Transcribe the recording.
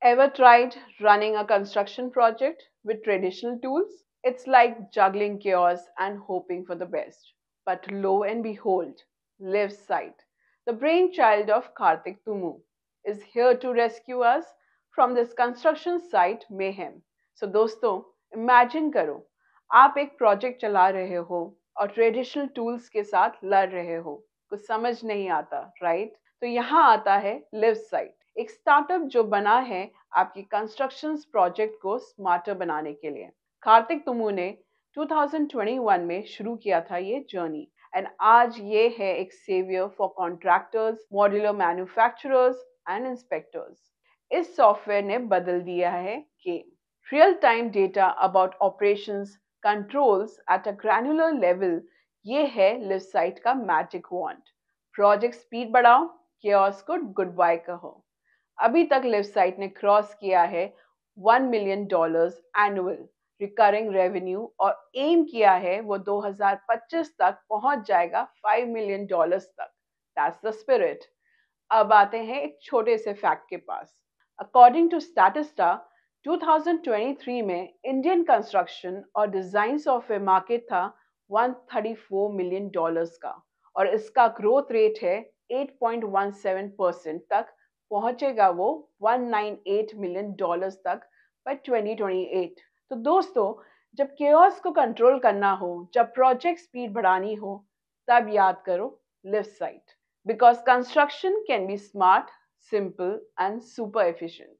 Ever tried running a construction project with traditional tools? It's like juggling chaos and hoping for the best. But lo and behold, Live Sight, the brainchild of Karthik Tumu, is here to rescue us from this construction site mayhem. So, दोस्तों, imagine karo. आप एक project चला रहे हो और traditional tools के साथ लड़ रहे हो right? So, यहाँ आता है Site. एक स्टार्टअप जो बना है आपकी कंस्ट्रक्शन प्रोजेक्ट को स्मार्टर बनाने के लिए कार्तिक तुमु ने 2021 में शुरू किया था ये जर्नी एंड आज ये है एक saviour for contractors modular manufacturers and inspectors इस सॉफ्टवेयर ने बदल दिया है कि real time data about operations controls at a granular level ये है लिफ्ट साइट का मैजिक वॉन्ट प्रोजेक्ट स्पीड बढ़ाओ के को गुड बाय कहो अभी तक लेफ्ट ने क्रॉस किया है one million dollars annual recurring revenue और एम किया है वो 2025 तक पहुंच जाएगा फाइव मिलियन डॉलर्स तक दैट्स द स्पिरिट अब आते हैं एक छोटे से फैक्ट के पास अकॉर्डिंग टू स्टैटिस्टा 2023 में इंडियन कंस्ट्रक्शन और डिजाइन सॉफ्टवेयर मार्केट था 134 मिलियन डॉलर्स का और इसका ग्रोथ रेट है 8.17 परसेंट तक पहुंचेगा वो 198 मिलियन डॉलर्स तक बाय 2028 तो दोस्तों जब के को कंट्रोल करना हो जब प्रोजेक्ट स्पीड बढ़ानी हो तब याद करो left side because construction can be smart simple and super efficient